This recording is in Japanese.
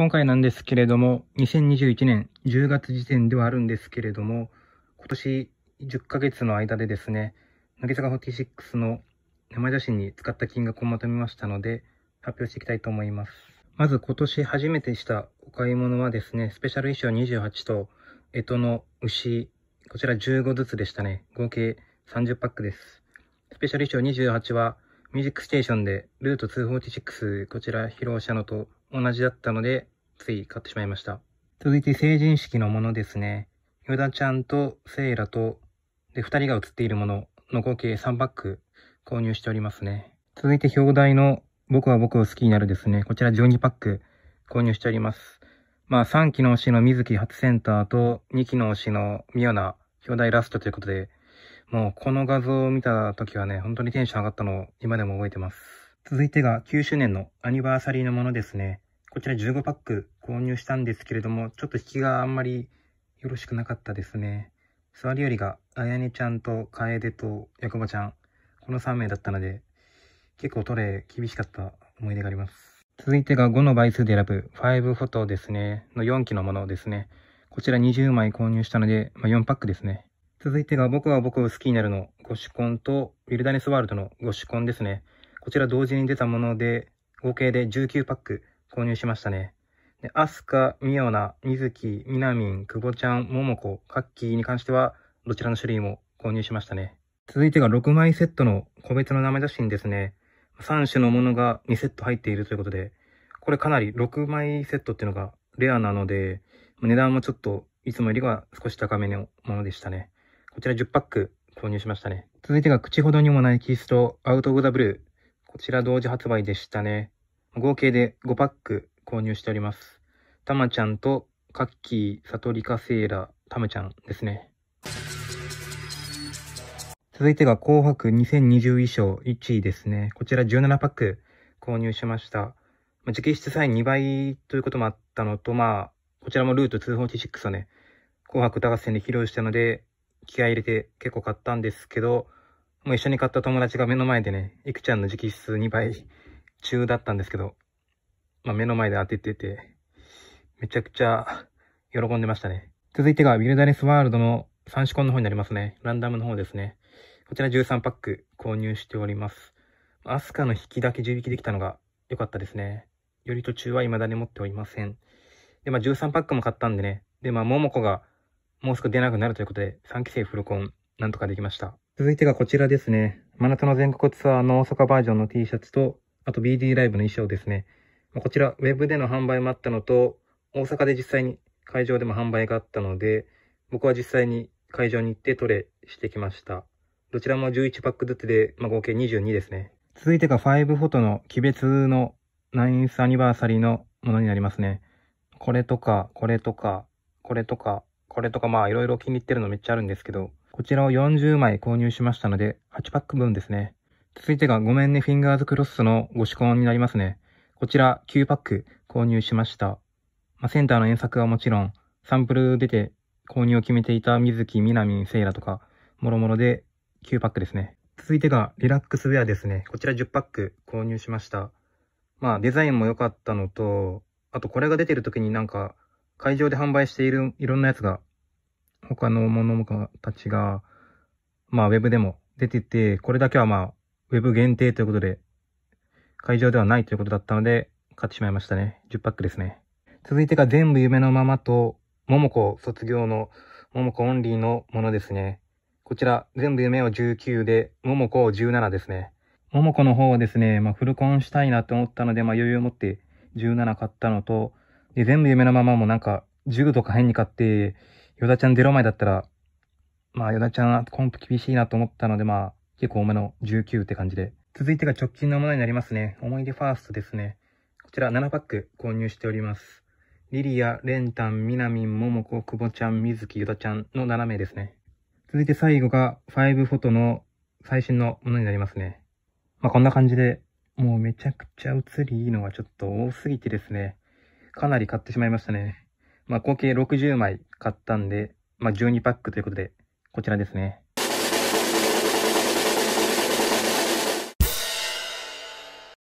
今回なんですけれども、2021年10月時点ではあるんですけれども、今年10ヶ月の間でですね、乃木坂46の生写真に使った金額をまとめましたので、発表していきたいと思います。まず今年初めてしたお買い物はですね、スペシャル衣装28と、干支の牛、こちら15ずつでしたね。合計30パックです。スペシャル衣装28は、ミュージックステーションで、ルート246、こちら披露したのと、同じだったので、つい買ってしまいました。続いて成人式のものですね。ヨダちゃんとセイラと、で、二人が写っているものの合計3パック購入しておりますね。続いて表題の僕は僕を好きになるですね。こちら12パック購入しております。まあ3期の推しの水木初センターと2期の推しのミオナ表題ラストということで、もうこの画像を見た時はね、本当にテンション上がったのを今でも覚えてます。続いてが9周年のアニバーサリーのものですね。こちら15パック購入したんですけれども、ちょっと引きがあんまりよろしくなかったですね。座りよりが、あやねちゃんとかえでとやこばちゃん、この3名だったので、結構トレー厳しかった思い出があります。続いてが5の倍数で選ぶ5フォトですね、の4期のものですね。こちら20枚購入したので、まあ、4パックですね。続いてが僕は僕を好きになるのゴシコンとウィルダネスワールドのゴシコンですね。こちら同時に出たもので、合計で19パック購入しましたね。で、アスカ、ミオナ、ミズキ、ミナミン、クボちゃん、モモコ、カッキーに関しては、どちらの種類も購入しましたね。続いてが6枚セットの個別の生写真ですね。3種のものが2セット入っているということで、これかなり6枚セットっていうのがレアなので、値段もちょっといつもよりは少し高めのものでしたね。こちら10パック購入しましたね。続いてが口ほどにもないキーストアウトオブザブルこちら同時発売でしたね。合計で5パック購入しております。たまちゃんとカッキー、サトリカセーラ、たまちゃんですね。続いてが紅白2020衣装1位ですね。こちら17パック購入しました。まあ、直筆サイン2倍ということもあったのと、まあ、こちらもルート246をね、紅白歌合戦で披露したので、気合入れて結構買ったんですけど、もう一緒に買った友達が目の前でね、いくちゃんの直筆2倍中だったんですけど、まあ、目の前で当ててて、めちゃくちゃ喜んでましたね。続いてが、ウィルダネスワールドの三種コンの方になりますね。ランダムの方ですね。こちら13パック購入しております。アスカの引きだけ10引きできたのが良かったですね。より途中は未だに持っておりません。で、まあ、13パックも買ったんでね。で、まあ、桃子がもうすぐ出なくなるということで、3期生フルコン、なんとかできました。続いてがこちらですね。真夏の全国ツアーの大阪バージョンの T シャツと、あと BD ライブの衣装ですね。こちら、ウェブでの販売もあったのと、大阪で実際に会場でも販売があったので、僕は実際に会場に行ってトレしてきました。どちらも11パックずつで、まあ、合計22ですね。続いてが5フォトの鬼滅の9スアニバーサリーのものになりますね。これとか、これとか、これとか、これとか、まあいろいろ気に入ってるのめっちゃあるんですけど、こちらを40枚購入しましたので、8パック分ですね。続いてがごめんねフィンガーズクロスのご試行になりますね。こちら9パック購入しました。まあ、センターの遠作はもちろん、サンプル出て購入を決めていた水木、南、セイラとか、もろもろで9パックですね。続いてがリラックスウェアですね。こちら10パック購入しました。まあデザインも良かったのと、あとこれが出てる時になんか会場で販売しているいろんなやつが他のものたちが、まあ、ウェブでも出てて、これだけはまあ、ウェブ限定ということで、会場ではないということだったので、買ってしまいましたね。10パックですね。続いてが全部夢のままと、桃子卒業の、桃子オンリーのものですね。こちら、全部夢を19で、桃子を17ですね。桃子の方はですね、まあ、フルコンしたいなと思ったので、まあ、余裕を持って17買ったのと、で、全部夢のままもなんか、10とか変に買って、ヨダちゃん0枚だったら、まあ、ヨダちゃんはコンプ厳しいなと思ったので、まあ、結構多めの19って感じで。続いてが直近のものになりますね。思い出ファーストですね。こちら7パック購入しております。リリア、レンタン、ミナミン、モモコ、クボちゃん、ミズキ、ヨダちゃんの7名ですね。続いて最後が5フォトの最新のものになりますね。まあ、こんな感じで、もうめちゃくちゃ映りいいのがちょっと多すぎてですね、かなり買ってしまいましたね。まあ、合計60枚買ったんで、まあ、12パックということで、こちらですね。